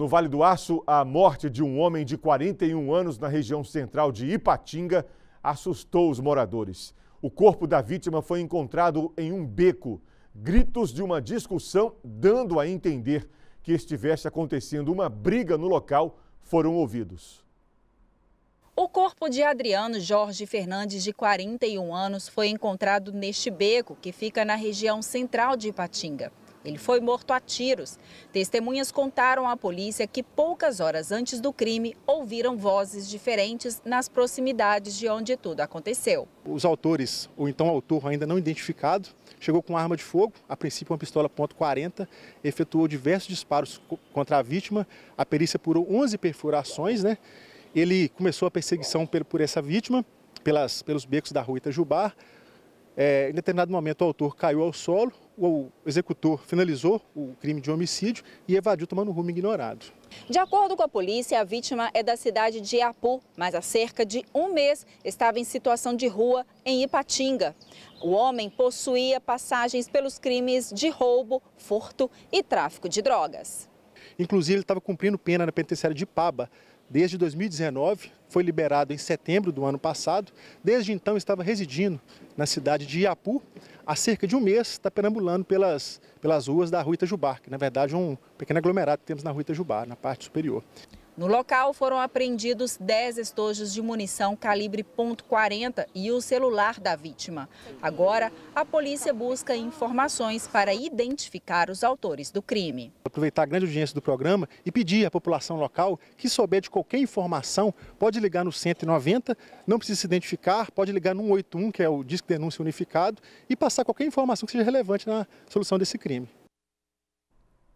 No Vale do Aço, a morte de um homem de 41 anos na região central de Ipatinga assustou os moradores. O corpo da vítima foi encontrado em um beco. Gritos de uma discussão, dando a entender que estivesse acontecendo uma briga no local, foram ouvidos. O corpo de Adriano Jorge Fernandes, de 41 anos, foi encontrado neste beco que fica na região central de Ipatinga. Ele foi morto a tiros. Testemunhas contaram à polícia que poucas horas antes do crime ouviram vozes diferentes nas proximidades de onde tudo aconteceu. Os autores, ou então autor ainda não identificado, chegou com arma de fogo, a princípio uma pistola .40, efetuou diversos disparos contra a vítima. A perícia apurou 11 perfurações, né? Ele começou a perseguição por essa vítima, pelas, pelos becos da rua Itajubá. É, em determinado momento, o autor caiu ao solo, o executor finalizou o crime de homicídio e evadiu tomando rumo ignorado. De acordo com a polícia, a vítima é da cidade de Iapu, mas há cerca de um mês estava em situação de rua em Ipatinga. O homem possuía passagens pelos crimes de roubo, furto e tráfico de drogas. Inclusive, ele estava cumprindo pena na penitenciária de Paba, desde 2019, foi liberado em setembro do ano passado. Desde então, estava residindo na cidade de Iapu há cerca de um mês está perambulando pelas, pelas ruas da Rua Itajubá, que na verdade é um pequeno aglomerado que temos na Rua Itajubá, na parte superior. No local foram apreendidos 10 estojos de munição calibre .40 e o celular da vítima. Agora, a polícia busca informações para identificar os autores do crime. Aproveitar a grande audiência do programa e pedir à população local que souber de qualquer informação, pode ligar no 190, não precisa se identificar, pode ligar no 181, que é o Disque Denúncia Unificado, e passar qualquer informação que seja relevante na solução desse crime.